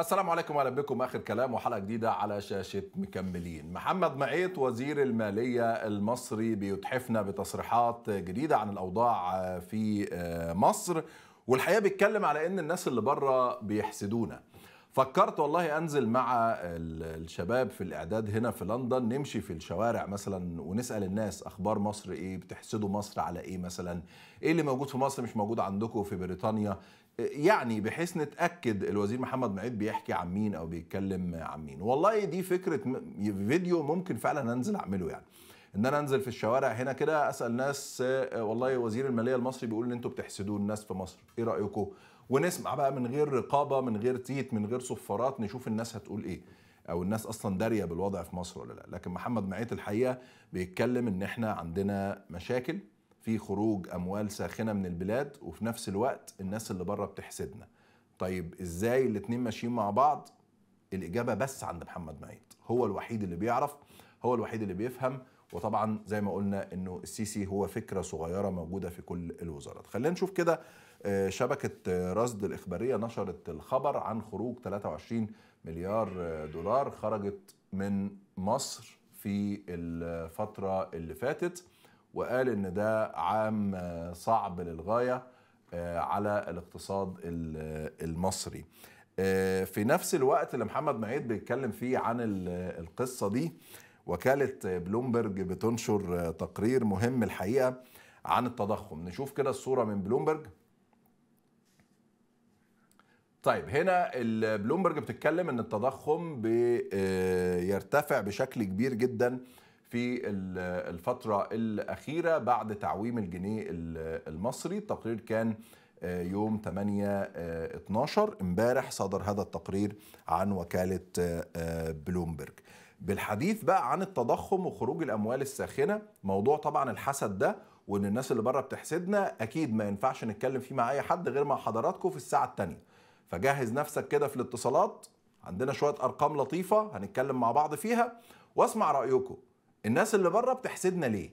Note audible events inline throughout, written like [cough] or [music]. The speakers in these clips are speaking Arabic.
السلام عليكم واهلا بكم اخر كلام وحلقه جديده على شاشه مكملين. محمد معيط وزير الماليه المصري بيتحفنا بتصريحات جديده عن الاوضاع في مصر والحقيقه بيتكلم على ان الناس اللي بره بيحسدونا. فكرت والله انزل مع الشباب في الاعداد هنا في لندن نمشي في الشوارع مثلا ونسال الناس اخبار مصر ايه بتحسدوا مصر على ايه مثلا ايه اللي موجود في مصر مش موجود عندكم في بريطانيا يعني بحيث نتاكد الوزير محمد معيد بيحكي عن مين او بيتكلم عن مين والله دي فكره فيديو ممكن فعلا انزل اعمله يعني ان انا انزل في الشوارع هنا كده اسال ناس آه، والله وزير الماليه المصري بيقول ان انتوا بتحسدوا الناس في مصر ايه رايكم ونسمع بقى من غير رقابه من غير تيت من غير صفارات نشوف الناس هتقول ايه او الناس اصلا داريه بالوضع في مصر ولا لا لكن محمد معيط الحقيقه بيتكلم ان احنا عندنا مشاكل في خروج اموال ساخنه من البلاد وفي نفس الوقت الناس اللي بره بتحسدنا طيب ازاي الاثنين ماشيين مع بعض الاجابه بس عند محمد معيد هو الوحيد اللي بيعرف هو الوحيد اللي بيفهم وطبعا زي ما قلنا انه السيسي هو فكره صغيره موجوده في كل الوزارات خلينا نشوف كده آه، شبكه آه، رصد الاخباريه نشرت الخبر عن خروج 23 مليار آه، دولار خرجت من مصر في الفتره اللي فاتت وقال ان ده عام صعب للغايه آه، على الاقتصاد المصري آه، في نفس الوقت اللي محمد معيد بيتكلم فيه عن القصه دي وكاله بلومبرج بتنشر تقرير مهم الحقيقه عن التضخم نشوف كده الصوره من بلومبرج طيب هنا بلومبرج بتتكلم ان التضخم بيرتفع آه، بشكل كبير جدا في الفترة الأخيرة بعد تعويم الجنيه المصري التقرير كان آه، يوم 8 12 آه، امبارح صدر هذا التقرير عن وكالة آه، بلومبرج بالحديث بقى عن التضخم وخروج الأموال الساخنة موضوع طبعا الحسد ده وإن الناس اللي بره بتحسدنا أكيد ما ينفعش نتكلم فيه مع أي حد غير مع حضراتكم في الساعة الثانية فجهز نفسك كده في الاتصالات عندنا شوية أرقام لطيفة هنتكلم مع بعض فيها واسمع رأيكم الناس اللي بره بتحسدنا ليه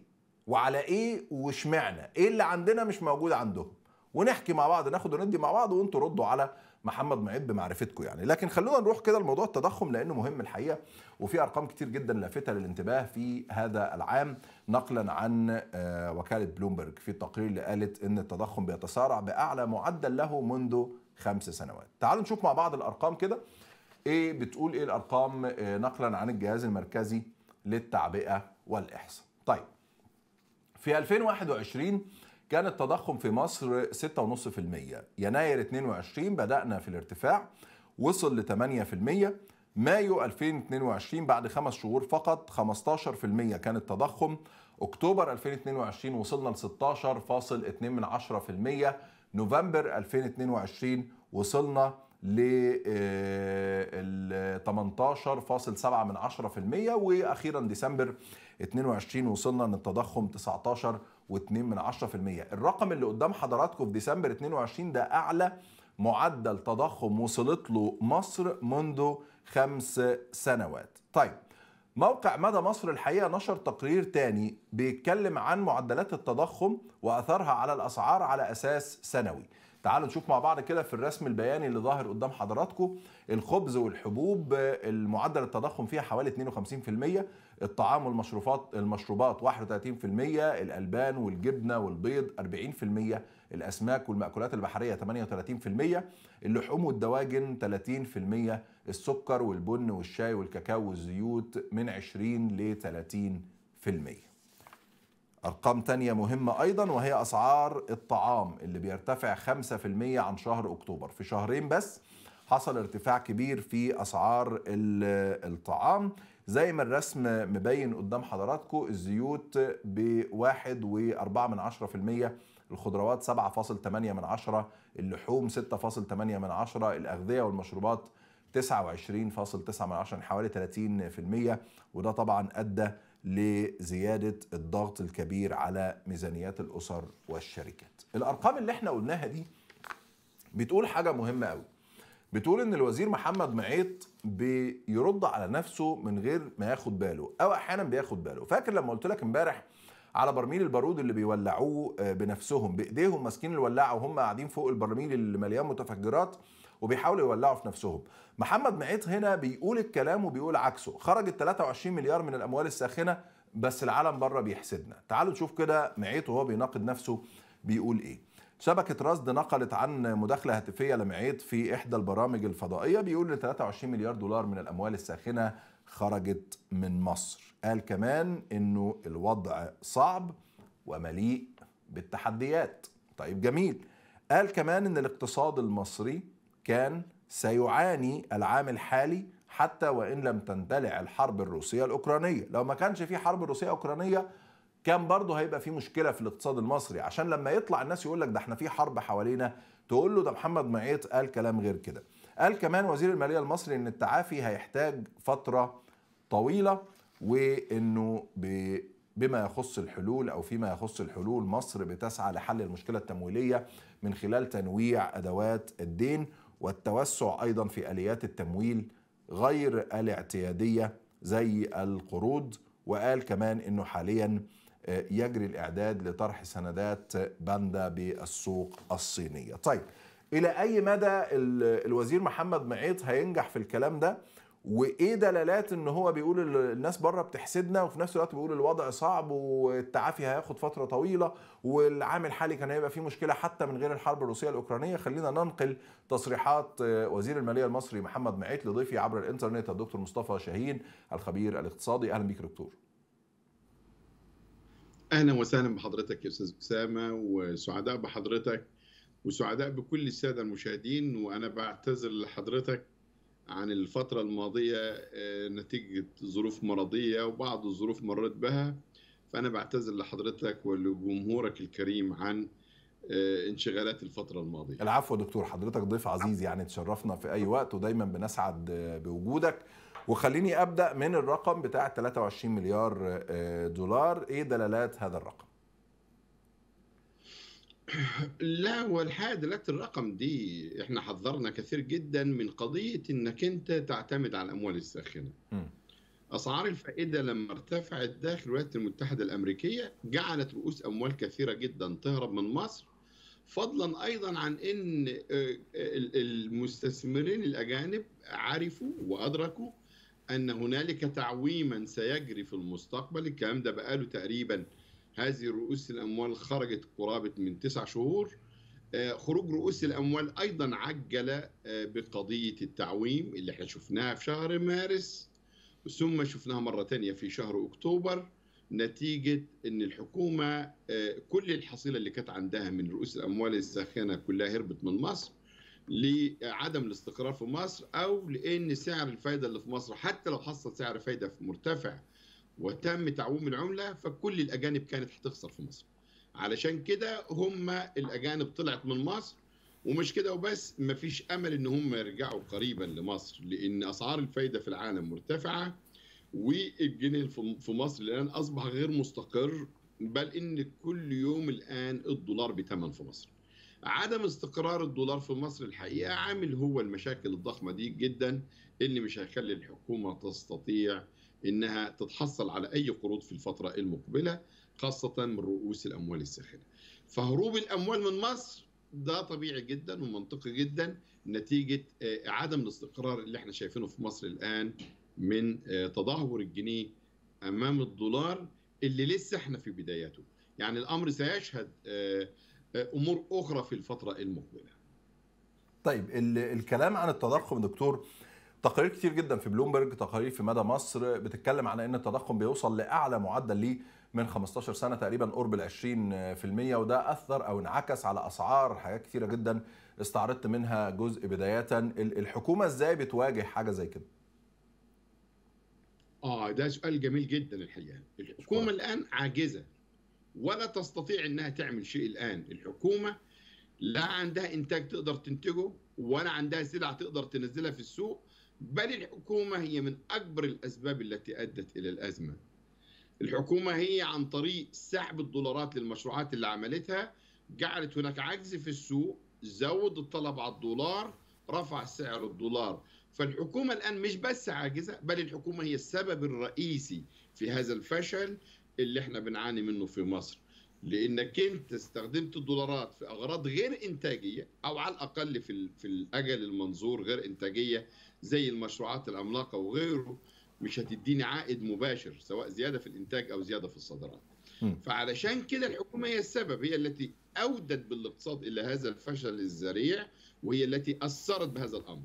وعلى ايه واشمعنى ايه اللي عندنا مش موجود عندهم ونحكي مع بعض ناخد وندي مع بعض وانتوا ردوا على محمد معيد بمعرفتكم يعني لكن خلونا نروح كده لموضوع التضخم لانه مهم الحقيقه وفي ارقام كتير جدا لافته للانتباه في هذا العام نقلا عن آه، وكاله بلومبرج في التقرير اللي قالت ان التضخم بيتسارع باعلى معدل له منذ خمس سنوات تعالوا نشوف مع بعض الارقام كده ايه بتقول ايه الارقام آه، نقلا عن الجهاز المركزي للتعبئة والإحصاء طيب في 2021 كان التضخم في مصر 6.5% يناير 22 بدأنا في الارتفاع وصل ل 8% مايو 2022 بعد خمس شهور فقط 15% كان التضخم أكتوبر 2022 وصلنا ل 16.2% نوفمبر 2022 وصلنا ل 18.7% آه، واخيرا ديسمبر 22 وصلنا ان التضخم 19 و2 من 10% الرقم اللي قدام حضراتكم في ديسمبر 22 ده اعلى معدل تضخم وصلت له مصر منذ خمس سنوات طيب موقع مدى مصر الحقيقة نشر تقرير تاني بيتكلم عن معدلات التضخم وأثرها على الأسعار على أساس سنوي تعالوا نشوف مع بعض كده في الرسم البياني اللي ظاهر قدام حضراتكم الخبز والحبوب المعدل التضخم فيها حوالي 52% الطعام والمشروبات المشروبات 31% الالبان والجبنه والبيض 40% الاسماك والمأكولات البحريه 38% اللحوم والدواجن 30% السكر والبن والشاي والكاكاو والزيوت من 20 ل 30% أرقام تانية مهمة أيضا وهي أسعار الطعام اللي بيرتفع 5% عن شهر أكتوبر في شهرين بس حصل ارتفاع كبير في أسعار الطعام زي ما الرسم مبين قدام حضراتكم الزيوت ب 1.4 من الخضروات 7.8 من اللحوم 6.8 من الأغذية والمشروبات 29.9 من يعني حوالي 30% وده طبعا أدى لزياده الضغط الكبير على ميزانيات الاسر والشركات. الارقام اللي احنا قلناها دي بتقول حاجه مهمه قوي. بتقول ان الوزير محمد معيط بيرد على نفسه من غير ما ياخد باله او احيانا بياخد باله فاكر لما قلت لك امبارح على برميل البارود اللي بيولعوه آه، بنفسهم بايديهم ماسكين الولاعه وهم قاعدين فوق البرميل اللي مليان متفجرات وبيحاولوا يولعوا في نفسهم محمد معيط هنا بيقول الكلام وبيقول عكسه خرجت 23 مليار من الاموال الساخنه بس العالم بره بيحسدنا تعالوا نشوف كده معيط وهو بيناقض نفسه بيقول ايه شبكة رصد نقلت عن مداخلة هاتفية لمعيط في إحدى البرامج الفضائية بيقول إن 23 مليار دولار من الأموال الساخنة خرجت من مصر قال كمان إنه الوضع صعب ومليء بالتحديات طيب جميل قال كمان إن الاقتصاد المصري كان سيعاني العام الحالي حتى وان لم تندلع الحرب الروسيه الاوكرانيه لو ما كانش في حرب روسيه اوكرانيه كان برضه هيبقى في مشكله في الاقتصاد المصري عشان لما يطلع الناس يقول لك ده احنا في حرب حوالينا تقول له ده محمد معيط قال كلام غير كده قال كمان وزير الماليه المصري ان التعافي هيحتاج فتره طويله وانه بما يخص الحلول او فيما يخص الحلول مصر بتسعى لحل المشكله التمويليه من خلال تنويع ادوات الدين والتوسع ايضا في اليات التمويل غير الاعتياديه زي القروض وقال كمان انه حاليا آه، يجري الاعداد لطرح سندات باندا بالسوق الصينيه. طيب الى اي مدى الوزير محمد معيط هينجح في الكلام ده؟ وايه دلالات ان هو بيقول الناس بره بتحسدنا وفي نفس الوقت بيقول الوضع صعب والتعافي هياخد فتره طويله والعام الحالي كان هيبقى فيه مشكله حتى من غير الحرب الروسيه الاوكرانيه خلينا ننقل تصريحات آه، وزير الماليه المصري محمد معيط لضيفي عبر الانترنت الدكتور مصطفى شاهين الخبير الاقتصادي اهلا بيك دكتور اهلا وسهلا بحضرتك يا استاذ اسامه وسعداء بحضرتك وسعداء بكل الساده المشاهدين وانا بعتذر لحضرتك عن الفترة الماضية آه، نتيجة ظروف مرضية وبعض الظروف مرت بها فأنا بعتذر لحضرتك ولجمهورك الكريم عن آه، انشغالات الفترة الماضية العفو دكتور حضرتك ضيف عزيز يعني تشرفنا في أي وقت ودايما بنسعد آه، بوجودك وخليني أبدأ من الرقم بتاع 23 مليار دولار إيه دلالات هذا الرقم [coughs] لا والحاد دلوقتي الرقم دي احنا حذرنا كثير جدا من قضيه انك انت تعتمد على الاموال الساخنه. اسعار الفائده لما ارتفعت داخل الولايات المتحده الامريكيه جعلت رؤوس اموال كثيره جدا تهرب من مصر فضلا ايضا عن ان آه، آه، المستثمرين الاجانب عرفوا وادركوا ان هنالك تعويما سيجري في المستقبل الكلام ده بقاله تقريبا هذه رؤوس الاموال خرجت قرابه من تسع شهور آه، خروج رؤوس الاموال ايضا عجل آه، بقضيه التعويم اللي احنا شفناها في شهر مارس ثم شفناها مره ثانيه في شهر اكتوبر نتيجه ان الحكومه آه، كل الحصيله اللي كانت عندها من رؤوس الاموال الساخنه كلها هربت من مصر لعدم الاستقرار في مصر او لان سعر الفايده اللي في مصر حتى لو حصل سعر فايده مرتفع وتم تعويم العمله فكل الاجانب كانت هتخسر في مصر علشان كده هم الاجانب طلعت من مصر ومش كده وبس مفيش امل ان هم يرجعوا قريبا لمصر لان اسعار الفايده في العالم مرتفعه والجنيه في مصر الان اصبح غير مستقر بل ان كل يوم الان الدولار بثمن في مصر عدم استقرار الدولار في مصر الحقيقه عامل هو المشاكل الضخمه دي جدا اللي مش هيخلي الحكومه تستطيع انها تتحصل على اي قروض في الفتره المقبله خاصه من رؤوس الاموال الساخنه. فهروب الاموال من مصر ده طبيعي جدا ومنطقي جدا نتيجه آه، عدم الاستقرار اللي احنا شايفينه في مصر الان من آه، تدهور الجنيه امام الدولار اللي لسه احنا في بدايته. يعني الامر سيشهد آه، امور اخرى في الفتره المقبله. طيب الكلام عن التضخم دكتور تقارير كتير جدا في بلومبرج تقارير في مدى مصر بتتكلم على ان التضخم بيوصل لاعلى معدل ليه من 15 سنه تقريبا قرب ال 20% وده اثر او انعكس على اسعار حاجات كتيره جدا استعرضت منها جزء بدايه الحكومه ازاي بتواجه حاجه زي كده؟ اه ده سؤال جميل جدا الحقيقه الحكومه شكرا. الان عاجزه ولا تستطيع انها تعمل شيء الان الحكومه لا عندها انتاج تقدر تنتجه ولا عندها سلع تقدر تنزلها في السوق بل الحكومة هي من أكبر الأسباب التي أدت إلى الأزمة الحكومة هي عن طريق سحب الدولارات للمشروعات اللي عملتها جعلت هناك عجز في السوق زود الطلب على الدولار رفع سعر الدولار فالحكومة الآن مش بس عاجزة بل الحكومة هي السبب الرئيسي في هذا الفشل اللي احنا بنعاني منه في مصر لانك انت استخدمت الدولارات في اغراض غير انتاجيه او على الاقل في في الاجل المنظور غير انتاجيه زي المشروعات العملاقه وغيره مش هتديني عائد مباشر سواء زياده في الانتاج او زياده في الصادرات. فعلشان كده الحكومه هي السبب هي التي اودت بالاقتصاد الى هذا الفشل الذريع وهي التي اثرت بهذا الامر.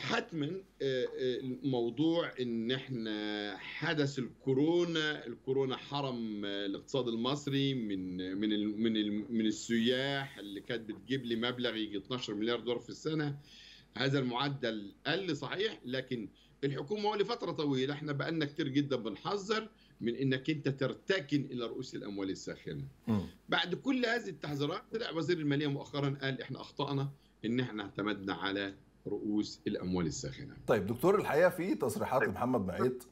حتما آه، آه، موضوع ان احنا حدث الكورونا الكورونا حرم آه، الاقتصاد المصري من من من من السياح اللي كانت بتجيب لي مبلغ يجي 12 مليار دولار في السنه هذا المعدل قل صحيح لكن الحكومه لفتره طويله احنا بقالنا كتير جدا بنحذر من انك انت ترتكن الى رؤوس الاموال الساخنه. بعد كل هذه التحذيرات طلع وزير الماليه مؤخرا قال احنا اخطانا ان احنا اعتمدنا على رؤوس الاموال الساخنه. طيب دكتور الحقيقه في تصريحات طيب. محمد معيط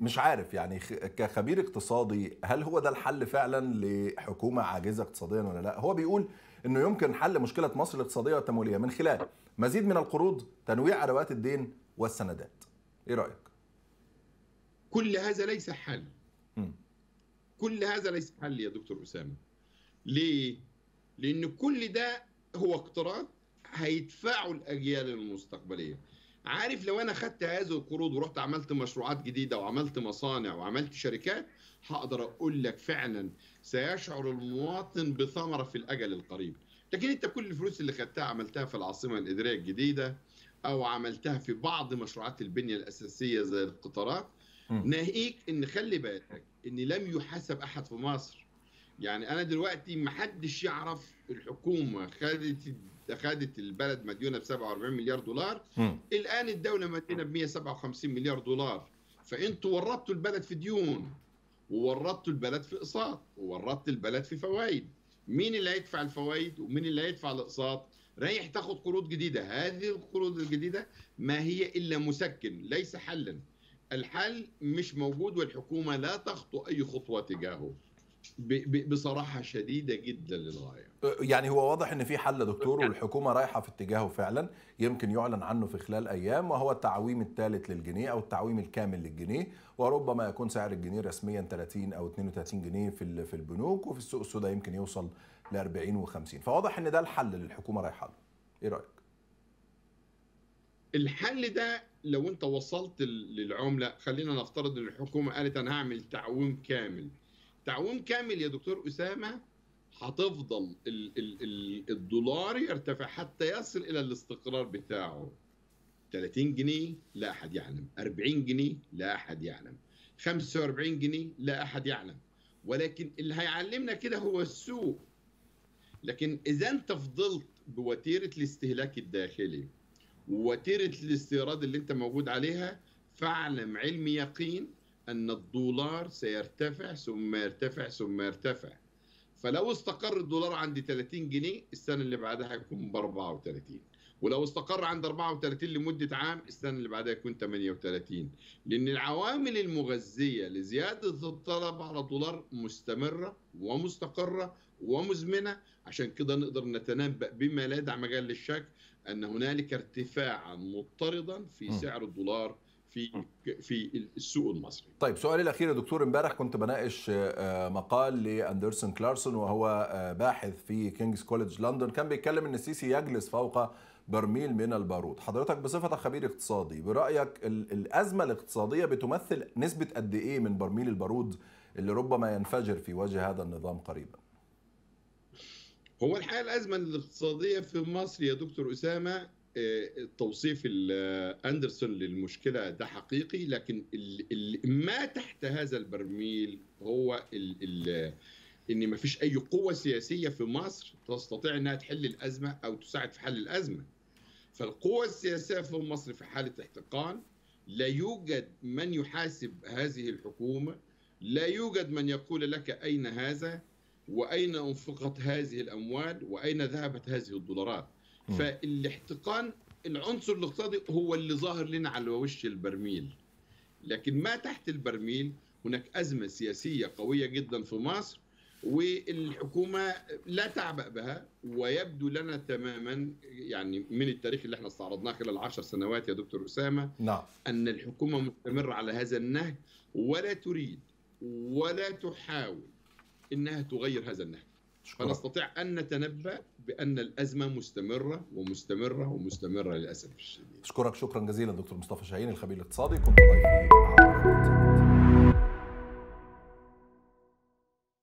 مش عارف يعني كخبير اقتصادي هل هو ده الحل فعلا لحكومه عاجزه اقتصاديا ولا لا؟ هو بيقول انه يمكن حل مشكله مصر الاقتصاديه والتمويليه من خلال مزيد من القروض، تنويع ادوات الدين والسندات. ايه رايك؟ كل هذا ليس حل. م. كل هذا ليس حل يا دكتور اسامه. ليه؟ لان كل ده هو اقتراض هيدفعوا الاجيال المستقبليه عارف لو انا خدت هذه القروض ورحت عملت مشروعات جديده وعملت مصانع وعملت شركات هقدر اقول لك فعلا سيشعر المواطن بثمره في الاجل القريب لكن انت كل الفلوس اللي خدتها عملتها في العاصمه الاداريه الجديده او عملتها في بعض مشروعات البنيه الاساسيه زي القطارات ناهيك ان خلي بالك ان لم يحاسب احد في مصر يعني انا دلوقتي محدش يعرف الحكومه خدت خدت البلد مديونه ب 47 مليار دولار م. الان الدوله مديونه ب 157 مليار دولار فانتوا ورطتوا البلد في ديون وورطتوا البلد في اقساط وورطت البلد في فوائد مين اللي هيدفع الفوائد ومين اللي هيدفع الاقساط رايح تاخد قروض جديده هذه القروض الجديده ما هي الا مسكن ليس حلا الحل مش موجود والحكومه لا تخطو اي خطوه تجاهه بصراحه شديده جدا للغايه يعني هو واضح ان في حل دكتور يعني والحكومه رايحه في اتجاهه فعلا يمكن يعلن عنه في خلال ايام وهو التعويم الثالث للجنيه او التعويم الكامل للجنيه وربما يكون سعر الجنيه رسميا 30 او 32 جنيه في في البنوك وفي السوق السوداء يمكن يوصل ل 40 و50 فواضح ان ده الحل اللي الحكومه رايحه له ايه رايك الحل ده لو انت وصلت للعمله خلينا نفترض ان الحكومه قالت انا هعمل تعويم كامل تعويم كامل يا دكتور اسامه هتفضل ال ال ال الدولار يرتفع حتى يصل الى الاستقرار بتاعه 30 جنيه لا احد يعلم 40 جنيه لا احد يعلم 45 جنيه لا احد يعلم ولكن اللي هيعلمنا كده هو السوق لكن اذا انت فضلت بوتيره الاستهلاك الداخلي ووتيره الاستيراد اللي انت موجود عليها فاعلم علم يقين ان الدولار سيرتفع ثم يرتفع ثم يرتفع فلو استقر الدولار عند 30 جنيه السنه اللي بعدها هيكون ب 34 ولو استقر عند 34 لمده عام السنه اللي بعدها يكون 38 لان العوامل المغذيه لزياده الطلب على الدولار مستمره ومستقره ومزمنه عشان كده نقدر نتنبأ بما لا يدع مجال للشك ان هنالك ارتفاعا مضطردا في سعر الدولار في في السوق المصري. طيب سؤالي الاخير يا دكتور امبارح كنت بناقش آه، آه، مقال لاندرسون كلارسون وهو آه، باحث في كينجز كوليدج لندن كان بيتكلم ان السيسي يجلس فوق برميل من البارود حضرتك بصفتك خبير اقتصادي برأيك الأزمة الاقتصادية بتمثل نسبة قد إيه من برميل البارود اللي ربما ينفجر في وجه هذا النظام قريبا هو الحقيقة الأزمة الاقتصادية في مصر يا دكتور أسامة توصيف اندرسون للمشكله ده حقيقي لكن اللي ما تحت هذا البرميل هو ان ما فيش اي قوه سياسيه في مصر تستطيع انها تحل الازمه او تساعد في حل الازمه فالقوة السياسية في مصر في حالة احتقان لا يوجد من يحاسب هذه الحكومة لا يوجد من يقول لك أين هذا وأين أنفقت هذه الأموال وأين ذهبت هذه الدولارات فالاحتقان العنصر الاقتصادي هو اللي ظاهر لنا على وش البرميل لكن ما تحت البرميل هناك أزمة سياسية قوية جدا في مصر والحكومة لا تعبأ بها ويبدو لنا تماما يعني من التاريخ اللي احنا استعرضناه خلال عشر سنوات يا دكتور أسامة نعم. أن الحكومة مستمرة على هذا النهج ولا تريد ولا تحاول أنها تغير هذا النهج شكرا. فنستطيع أن نتنبأ بأن الأزمة مستمرة ومستمرة ومستمرة للأسف الشديد أشكرك شكرا جزيلا دكتور مصطفى شاهين الخبير الاقتصادي كنت ضيفي